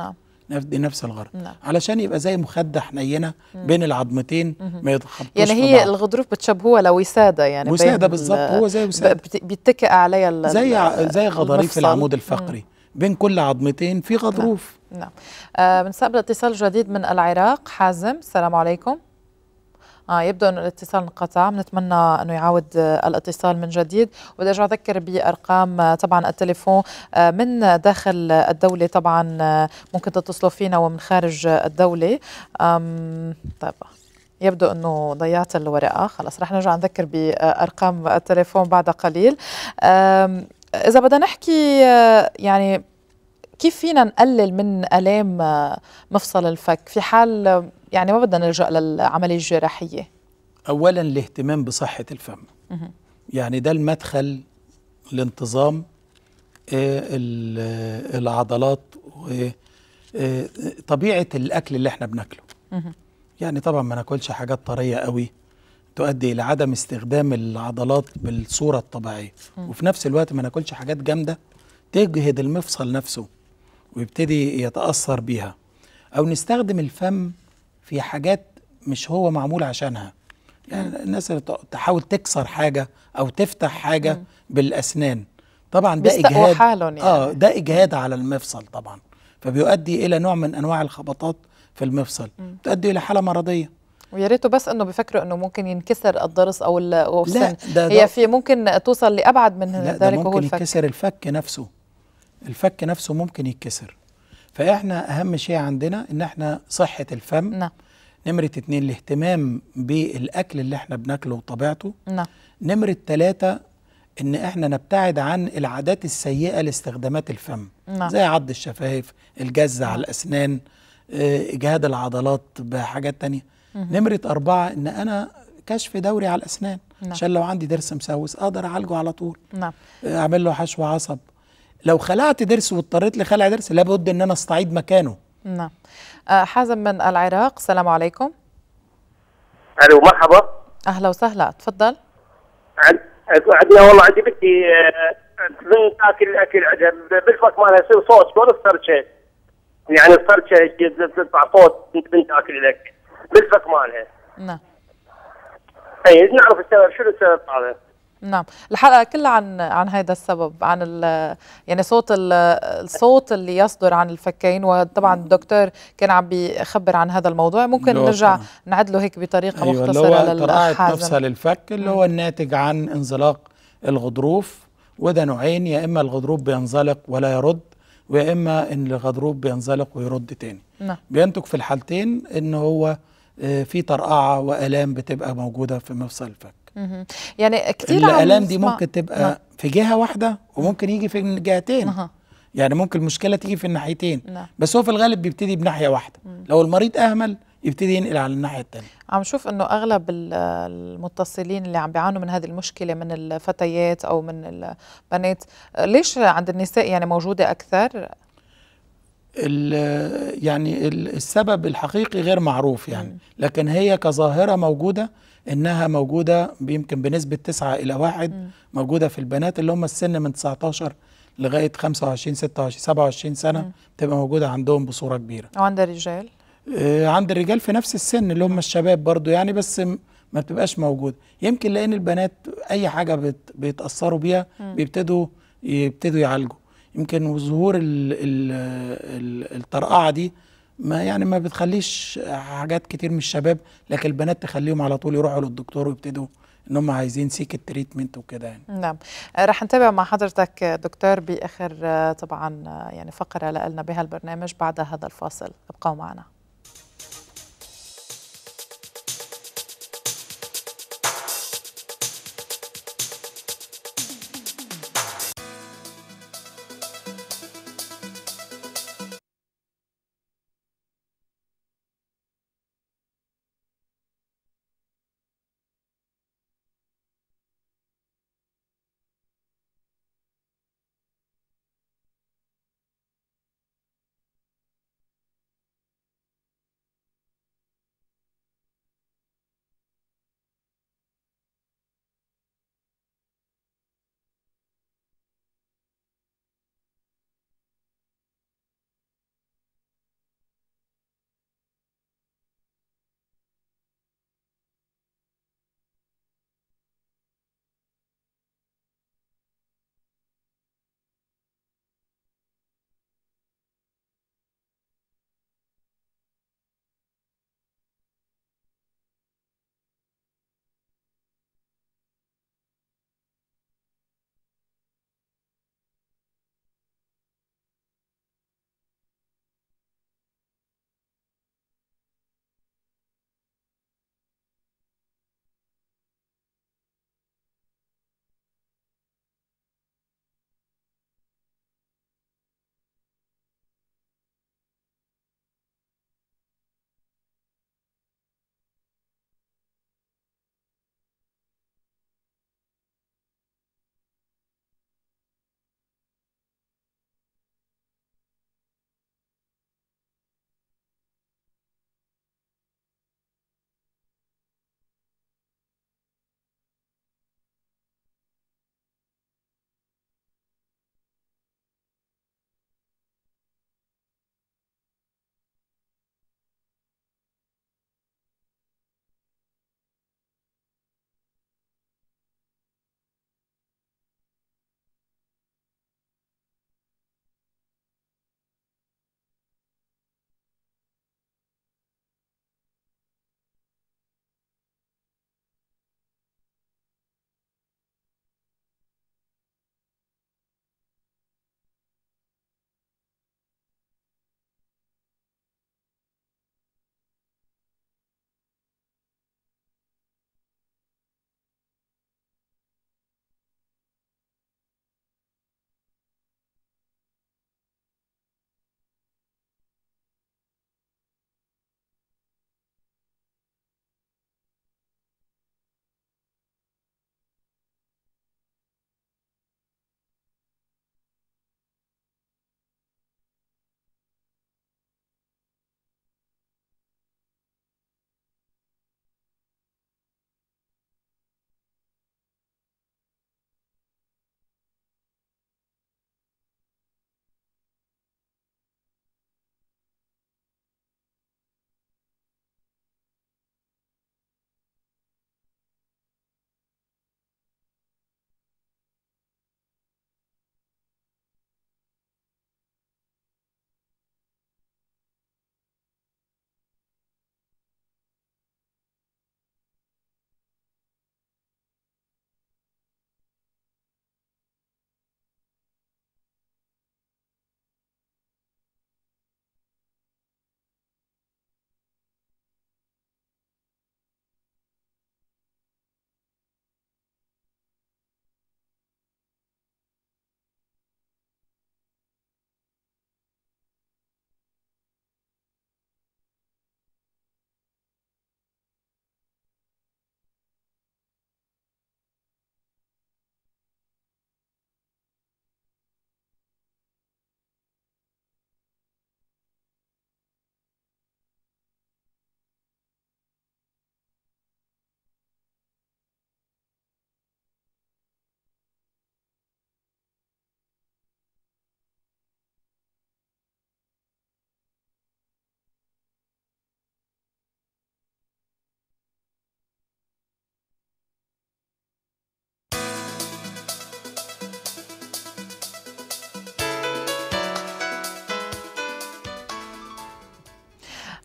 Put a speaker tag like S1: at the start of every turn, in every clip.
S1: نعم
S2: نفس الغرض نعم. علشان يبقى زي مخده حنينه بين العظمتين ما يتخبطوش يعني هي بعض.
S1: الغضروف بتشبهوها لوساده يعني وساده بالظبط هو زي وساده بيتكئ عليها زي زي غضاريف العمود
S2: الفقري مم. بين كل عظمتين في نعم. غضروف
S1: نعم, نعم. آه بنستقبل اتصال جديد من العراق حازم السلام عليكم آه يبدو انه الاتصال انقطع بنتمنى انه يعاود آه، الاتصال من جديد وبدي ارجع اذكر بارقام آه، طبعا التليفون آه، من داخل الدوله طبعا ممكن تتصلوا فينا ومن خارج الدوله طيب يبدو انه ضيعت الورقه خلص رح نرجع نذكر بارقام التليفون بعد قليل اذا بدنا نحكي يعني كيف فينا نقلل من الام آه، مفصل الفك في حال آه، يعني ما بدنا نلجا للعمليه الجراحيه
S2: اولا الاهتمام بصحه الفم يعني ده المدخل لانتظام آه، العضلات وطبيعه الاكل اللي احنا بناكله يعني طبعا ما ناكلش حاجات طريه قوي تؤدي الى عدم استخدام العضلات بالصوره الطبيعيه وفي نفس الوقت ما ناكلش حاجات جامده تجهد المفصل نفسه ويبتدي يتأثر بيها أو نستخدم الفم في حاجات مش هو معمول عشانها يعني الناس اللي تحاول تكسر حاجة أو تفتح حاجة م. بالأسنان طبعا ده إجهاد يعني. آه ده إجهاد على المفصل طبعا فبيؤدي إلى نوع من أنواع الخبطات في المفصل م. تؤدي إلى حالة مرضية
S1: ويا ريته بس انه بيفكروا انه ممكن ينكسر الضرس او السن لا ده هي في ممكن توصل لابعد من لا ذلك ده ممكن وهو الفك ينكسر
S2: الفك نفسه الفك نفسه ممكن يتكسر فاحنا اهم شيء عندنا ان احنا صحه الفم نعم نمرة اتنين الاهتمام بالأكل اللي احنا بناكله وطبيعته نعم نمرة تلاتة إن احنا نبتعد عن العادات السيئة لاستخدامات الفم نعم زي عض الشفايف الجز نعم. على الأسنان آه، إجهاد العضلات بحاجات تانية نمرة أربعة إن أنا كشف دوري على الأسنان نعم. عشان لو عندي ضرس مسوس أقدر أعالجه على طول نعم آه، أعمل له حشو عصب لو خلعت ضرس واضطريت لخلع ضرس لابد ان انا استعيد مكانه
S1: نعم آه، حازم من العراق السلام عليكم
S2: الو مرحبا
S1: اهلا وسهلا تفضل
S2: عندنا والله عندي بنتي تظن آه، تاكل الاكل عندها بالفك مالها يصير صوت شلون الفرشه يعني الفرشه تطلع صوت بنت تاكل الاكل بالفك مالها
S1: نعم اي نعرف
S2: السبب شنو السبب هذا
S1: نعم الحلقه كلها عن عن هذا السبب عن يعني صوت الصوت اللي يصدر عن الفكين وطبعا الدكتور كان عم بيخبر عن هذا الموضوع ممكن نرجع نعد له هيك بطريقه أيوة مختصره للحازم نفسها
S2: للفك اللي هو الناتج عن انزلاق الغضروف وده نوعين يا اما الغضروف بينزلق ولا يرد ويا اما ان الغضروف بينزلق ويرد تاني نعم. بينتج في الحالتين ان هو آه، في طرقعه والام بتبقى موجوده في مفصل الفك
S1: يعني كتير الالام دي ممكن تبقى ها. نعم.
S2: في جهه واحده وممكن يجي في الجهتين نعم. يعني ممكن المشكله تيجي في الناحيتين لا. نعم. بس هو في الغالب بيبتدي بناحيه واحده مم. لو المريض اهمل يبتدي ينقل على الناحيه الثانيه
S1: عم شوف انه اغلب المتصلين اللي عم بيعانوا من هذه المشكله من الفتيات او من البنات ليش عند النساء يعني موجوده اكثر
S2: ال يعني السبب الحقيقي غير معروف يعني لكن هي كظاهره موجوده انها موجوده يمكن بنسبه 9 الى 1 موجوده في البنات اللي هم السن من 19 لغايه 25 26 27 سنه بتبقى موجوده عندهم بصوره كبيره
S1: وعند الرجال
S2: آه عند الرجال في نفس السن اللي هم الشباب برضو يعني بس ما بتبقاش موجوده يمكن لان البنات اي حاجه بت بيتاثروا بيها بيبتدوا يبتدوا يعالجوا يمكن ظهور الطرقعه دي ما يعني ما بتخليش حاجات كتير من الشباب لكن البنات تخليهم على طول يروحوا للدكتور ويبتدوا ان هم عايزين سيك التريتمنت وكده يعني
S1: نعم آه، رح نتابع مع حضرتك دكتور باخر آه، طبعا آه، يعني فقره لنا بها البرنامج بعد هذا الفاصل ابقوا معنا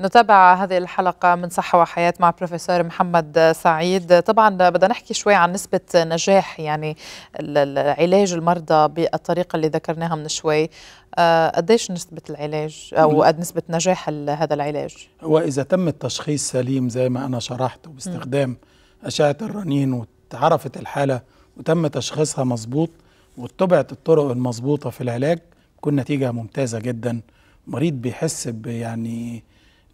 S1: نتابع هذه الحلقة من صحة وحياة مع بروفيسور محمد سعيد طبعا بدنا نحكي شوي عن نسبة نجاح يعني علاج المرضى بالطريقة اللي ذكرناها من شوي آه، قديش نسبة العلاج أو قد نسبة نجاح هذا العلاج
S2: وإذا تم التشخيص سليم زي ما أنا شرحت وباستخدام أشعة الرنين وتعرفت الحالة وتم تشخيصها مظبوط واتبعت الطرق المظبوطة في العلاج تكون نتيجة ممتازة جدا مريض بيحس يعني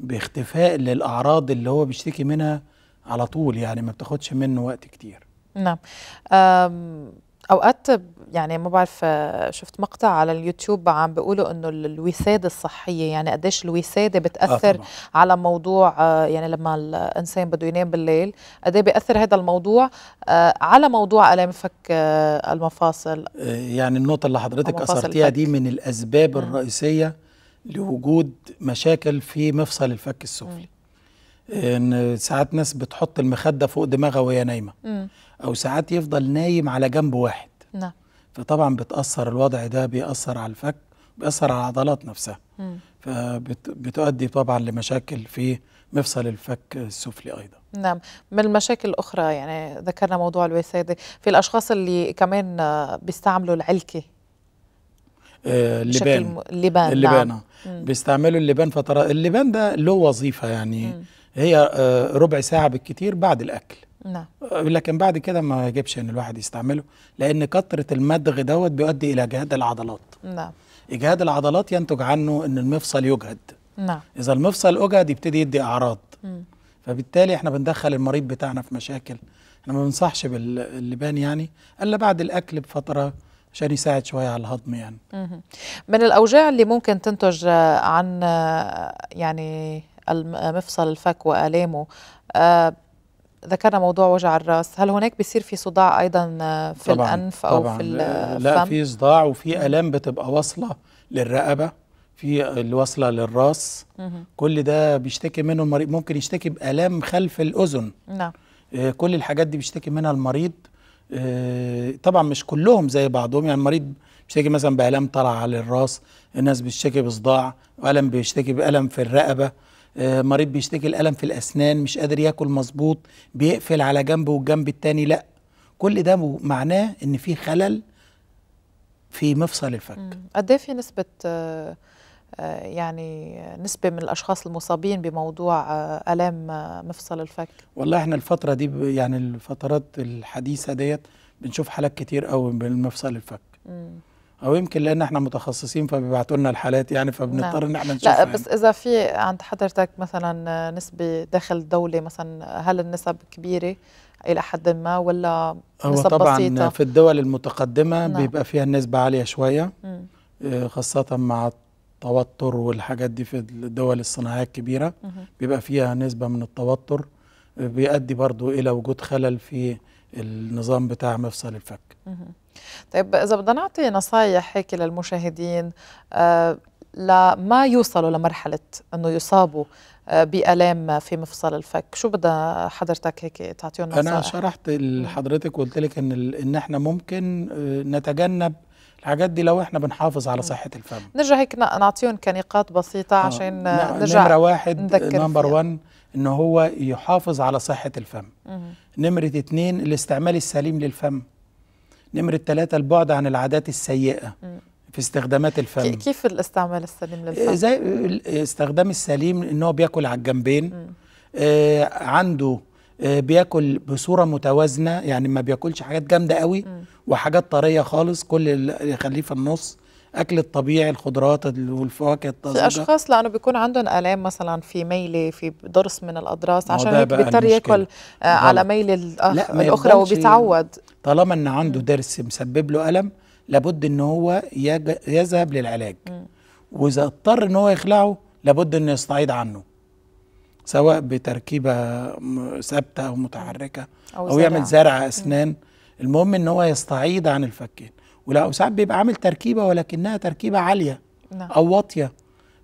S2: باختفاء للاعراض اللي هو بيشتكي منها على طول يعني ما بتاخدش منه وقت كتير
S1: نعم اوقات يعني ما بعرف آه، شفت مقطع على اليوتيوب عم بيقولوا انه الوساده الصحيه يعني قديش الوساده بتاثر آه على موضوع آه، يعني لما الانسان بده ينام بالليل قد ايه بياثر هذا الموضوع آه، على موضوع الام فك المفاصل
S2: يعني النقطه اللي حضرتك اثرتيها دي من الاسباب الرئيسيه لوجود مشاكل في مفصل الفك السفلي ان ساعات ناس بتحط المخده فوق دماغها وهي نايمه م. او ساعات يفضل نايم على جنب واحد نعم فطبعا بتاثر الوضع ده بيأثر على الفك بيأثر على العضلات نفسها م. فبتؤدي طبعا لمشاكل في مفصل الفك السفلي ايضا
S1: نعم من المشاكل الاخرى يعني ذكرنا موضوع الوساده في الاشخاص اللي كمان بيستعملوا العلكه آه، اللبان اللبان اللبان نعم.
S2: آه. بيستعملوا اللبان فترات اللبان ده له وظيفه يعني م. هي آه، ربع ساعه بالكتير بعد الاكل نعم لكن بعد كده ما يجبش ان الواحد يستعمله لان كثره المدغ دوت بيؤدي الى جهاد العضلات نعم اجهاد العضلات ينتج عنه ان المفصل يجهد نعم اذا المفصل اجهد يبتدي يدي اعراض م. فبالتالي احنا بندخل المريض بتاعنا في مشاكل احنا ما بنصحش باللبان يعني الا بعد الاكل بفتره عشان يساعد شوية على الهضم يعني
S1: من الأوجاع اللي ممكن تنتج عن يعني مفصل الفك وآلامه آه، ذكرنا موضوع وجع الراس هل هناك بيصير في صداع ايضا في طبعًا الانف او طبعًا في الفم لا في
S2: صداع وفي الام بتبقى واصله للرقبه في واصله للراس كل ده بيشتكي منه المريض ممكن يشتكي بالام خلف الاذن نعم آه، كل الحاجات دي بيشتكي منها المريض طبعا مش كلهم زي بعضهم يعني المريض بيشتكي مثلا بالام طلع على الراس الناس بتشتكي بصداع وألم بيشتكي بألم في الرقبة آه، مريض بيشتكي الألم في الأسنان مش قادر ياكل مظبوط بيقفل على جنب والجنب التاني لأ كل ده معناه إن في خلل في مفصل الفك
S1: قد ايه في نسبة آه، آه، يعني نسبة من الأشخاص المصابين بموضوع آه، ألام آه، مفصل الفك؟
S2: والله إحنا الفترة دي يعني الفترات الحديثة ديت بنشوف حالات كتير قوي بالمفصل الفك مم. او يمكن لان احنا متخصصين فبيبعتوا لنا الحالات يعني فبنضطر نعم. ان احنا نشوفها لا يعني. بس يعني.
S1: اذا في عند حضرتك مثلا نسبه داخل الدوله مثلا هل النسب كبيره الى حد ما ولا هو طبعا بسيطة؟ في
S2: الدول المتقدمه نعم. بيبقى فيها النسبه عاليه شويه مم. خاصه مع التوتر والحاجات دي في الدول الصناعيه الكبيره بيبقى فيها نسبه من التوتر بيؤدي برضو الى وجود خلل في النظام بتاع مفصل الفك
S1: طيب اذا بدنا نعطي نصايح هيك للمشاهدين آه، لما يوصلوا لمرحله انه يصابوا آه، بالام في مفصل الفك شو بدها حضرتك هيك تعطيهم نصائح انا
S2: شرحت لحضرتك وقلت لك ان ان احنا ممكن آه، نتجنب الحاجات دي لو احنا بنحافظ على صحه الفم
S1: نرجع هيك نعطيهم كنقاط بسيطه آه، عشان نرجع نمره واحد
S2: نمبر 1 ان هو يحافظ على صحه الفم نمره اتنين الاستعمال السليم للفم نمره ثلاثة البعد عن العادات السيئه مم. في استخدامات الفم
S1: كيف الاستعمال السليم للفم؟ إيه، زي الاستخدام
S2: السليم ان هو بياكل على الجنبين آه عنده آه بياكل بصوره متوازنه يعني ما بياكلش حاجات جامده قوي مم. وحاجات طريه خالص كل اللي يخليه في النص اكل الطبيعي الخضروات والفواكه الطازجه اشخاص
S1: لانه بيكون عندهم الام مثلا في ميله في ضرس من الاضراس عشان هيك بيضطر ياكل آه، على ميل آه، الاخرى وبيتعود
S2: طالما ان عنده ضرس مسبب له الم لابد ان هو يذهب للعلاج م. واذا اضطر ان هو يخلعه لابد انه يستعيض عنه سواء بتركيبه ثابته او متحركه او, أو يعمل زرع اسنان م. المهم ان هو يستعيض عن الفكين ولا ساعات بيبقى عامل تركيبه ولكنها تركيبه عاليه نعم. او واطيه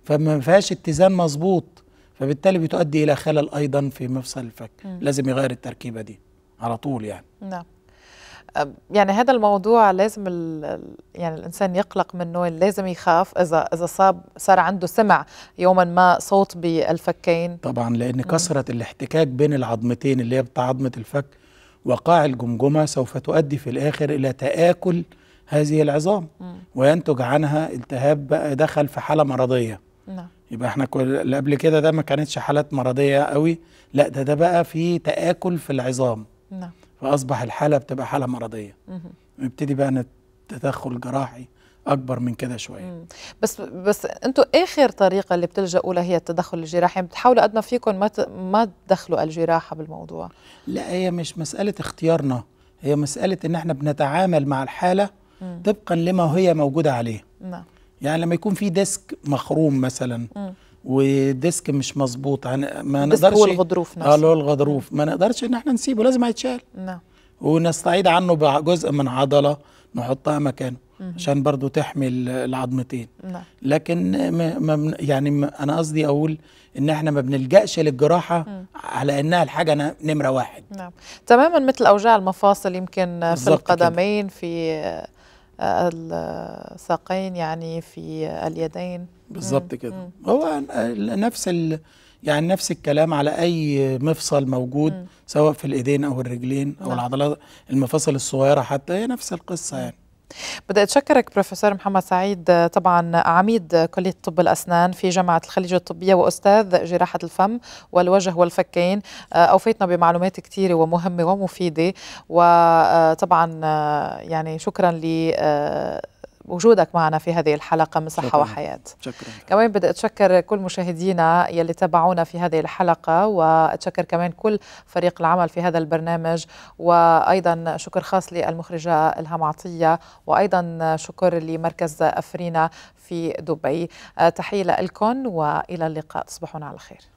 S2: فما فيهاش اتزان مظبوط فبالتالي بتؤدي الى خلل ايضا في مفصل الفك م. لازم يغير التركيبه دي على طول يعني
S1: نعم يعني هذا الموضوع لازم يعني الانسان يقلق منه لازم يخاف اذا اذا صاب صار عنده سمع يوما ما صوت بالفكين
S2: طبعا لان كثره الاحتكاك بين العظمتين اللي هي بتاع عظمه الفك وقاع الجمجمة سوف تؤدي في الآخر إلى تآكل هذه العظام م. وينتج عنها التهاب بقى دخل في حالة مرضية نعم يبقى احنا اللي قبل كده ده ما كانتش حالات مرضية قوي لا ده ده بقى في تآكل في العظام نعم فأصبح الحالة بتبقى حالة مرضية نبتدي بقى تدخل جراحي اكبر من كده شويه
S1: بس بس انتوا اخر إيه طريقه اللي بتلجأوا لها هي التدخل الجراحي يعني بتحاولوا قد ما فيكم ما ما تدخلوا الجراحه بالموضوع لا هي
S2: مش مساله اختيارنا هي مساله ان احنا بنتعامل مع الحاله مم. طبقا لما هي موجوده عليه نعم يعني لما يكون في ديسك مخروم مثلا مم. وديسك مش مظبوط ما نقدرش هو الغضروف نفسه اه هو الغضروف ما نقدرش ان احنا نسيبه لازم هيتشال نعم ونستعيد عنه جزء من عضله نحطها مكانه عشان برضو تحمي العظمتين نعم. لكن ما ما يعني انا قصدي اقول ان احنا ما بنلجاش للجراحه م. على انها الحاجه نمره واحد
S1: نعم تماما مثل اوجاع المفاصل يمكن في القدمين كده. في آه، الساقين يعني في اليدين بالظبط
S2: كده هو نفس ال يعني نفس الكلام على اي مفصل موجود م. سواء في الايدين او الرجلين او نعم. العضلات المفاصل الصغيره حتى هي نفس القصه يعني
S1: بدي أتشكرك بروفيسور محمد سعيد طبعا عميد كلية طب الأسنان في جامعة الخليج الطبية وأستاذ جراحة الفم والوجه والفكين أوفيتنا بمعلومات كثيرة ومهمة ومفيدة وطبعا يعني شكرا ل وجودك معنا في هذه الحلقة من صحة شكرا. وحياة شكرا كمان بدي أتشكر كل مشاهدينا يلي تابعونا في هذه الحلقة وأتشكر كمان كل فريق العمل في هذا البرنامج وأيضا شكر خاص للمخرجة إلهام عطية وأيضا شكر لمركز أفرينا في دبي آه، تحية لكم وإلى اللقاء تصبحون على خير